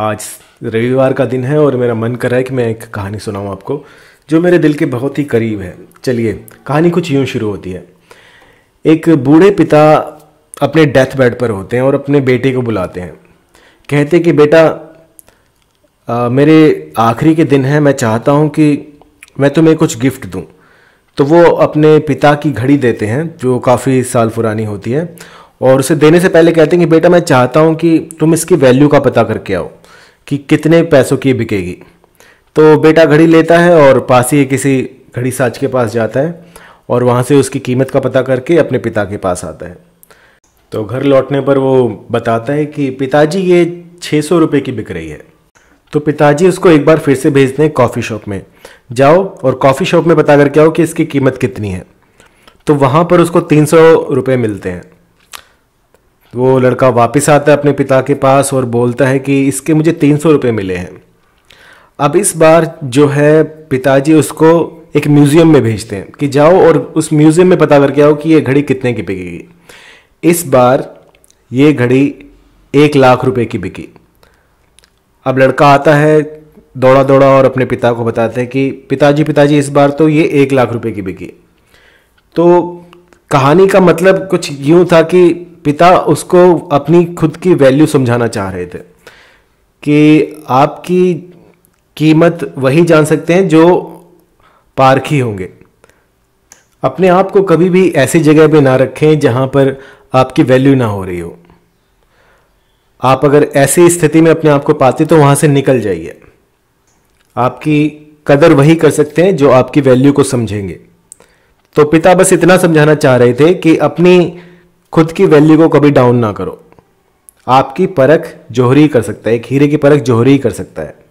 आज रविवार का दिन है और मेरा मन कर रहा है कि मैं एक कहानी सुनाऊँ आपको जो मेरे दिल के बहुत ही करीब है चलिए कहानी कुछ यूँ शुरू होती है एक बूढ़े पिता अपने डेथ बेड पर होते हैं और अपने बेटे को बुलाते हैं कहते कि बेटा आ, मेरे आखिरी के दिन हैं मैं चाहता हूँ कि मैं तुम्हें कुछ गिफ्ट दूँ तो वो अपने पिता की घड़ी देते हैं जो काफ़ी साल पुरानी होती है और उसे देने से पहले कहते हैं कि बेटा मैं चाहता हूँ कि तुम इसकी वैल्यू का पता करके आओ कि कितने पैसों की बिकेगी तो बेटा घड़ी लेता है और पास ही किसी घड़ी साज के पास जाता है और वहाँ से उसकी कीमत का पता करके अपने पिता के पास आता है तो घर लौटने पर वो बताता है कि पिताजी ये छः सौ रुपये की बिक रही है तो पिताजी उसको एक बार फिर से भेजते हैं कॉफ़ी शॉप में जाओ और कॉफ़ी शॉप में बता करके आओ कि इसकी कीमत कितनी है तो वहाँ पर उसको तीन सौ रुपये मिलते हैं वो लड़का वापस आता है अपने पिता के पास और बोलता है कि इसके मुझे तीन सौ रुपये मिले हैं अब इस बार जो है पिताजी उसको एक म्यूज़ियम में भेजते हैं कि जाओ और उस म्यूज़ियम में पता करके आओ कि ये घड़ी कितने की बिकेगी इस बार ये घड़ी एक लाख रुपए की बिकी अब लड़का आता है दौड़ा दौड़ा और अपने पिता को बताते हैं कि पिताजी पिताजी इस बार तो ये एक लाख रुपए की बिकी तो कहानी का मतलब कुछ यूँ था कि पिता उसको अपनी खुद की वैल्यू समझाना चाह रहे थे कि आपकी कीमत वही जान सकते हैं जो पारखी होंगे अपने आप को कभी भी ऐसी जगह पे ना रखें जहां पर आपकी वैल्यू ना हो रही हो आप अगर ऐसी स्थिति में अपने आप को पाते तो वहां से निकल जाइए आपकी कदर वही कर सकते हैं जो आपकी वैल्यू को समझेंगे तो पिता बस इतना समझाना चाह रहे थे कि अपनी खुद की वैल्यू को कभी डाउन ना करो आपकी परख जोहरी कर सकता है एक हीरे की परख जोहरी कर सकता है